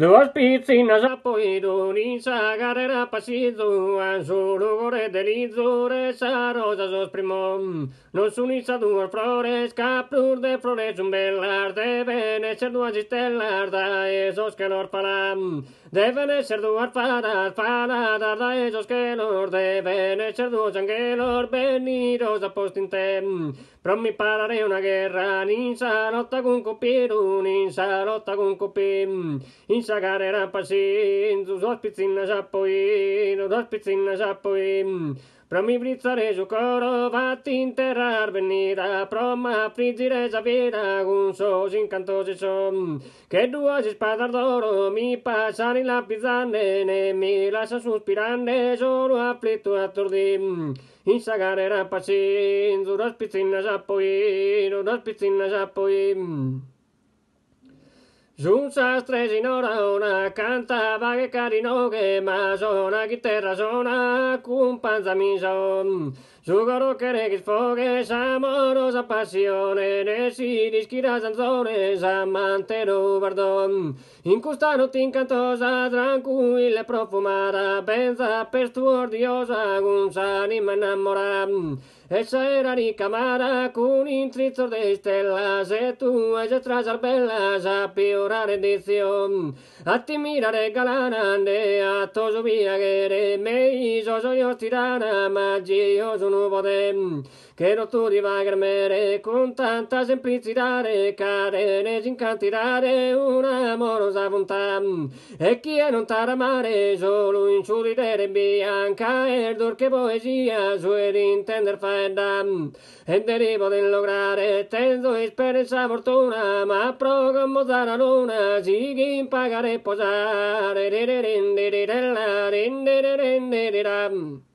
L'ospizina sapoido, nisa carrera passizo, solo gore delizzo, resa rosa sosprimò. Non su nisa due flores, caplur de flores un bell'arte, vene ser due zistellarda, esos che lor palam. Deve ser due alfada, alfada, da esos che lor, deve ser due angelor, venidos a post in te. Però parare una guerra, l'insa lotta con copiro, nisa lotta con copim sagare pasin sus zo sappoin od ospicina sappoin Promi brizzare su coro, fatti interrar venida, proma friggire sa vita, un so incantose son. Che due si spada d'oro, mi passare in pizzane, ne mi lascia sospirare, solo afflitto a tordim. In Insagare rapacin, su raspizzina sappoin, raspizzina sappoin. un sastre sin una canta vague carino que masona, guitarra zona, cumpanza son. Su que quereguis fogues, amorosa pasiones, y sanzones, danzones, amantero perdón. Incustano encantosa tranquila e profumada, benza pestuordiosa, gunsa anima enamorada. Esa era ni camara, con intrizor de estelas, e tu, es tras arbelas, a pio orare dizio attimira regalana ne atto subia gere mei so so io tirana maggi io sono podem che non tu divagarmere con tanta semplicità care ne incantitare una amorosa bontà e chi è non taramare solo in ciudidere bianca e dor che poesia suer intender fa e dam. E derivo del lograre tendo e speranza fortuna ma pro con mozara una zigi pagare posare, de de de de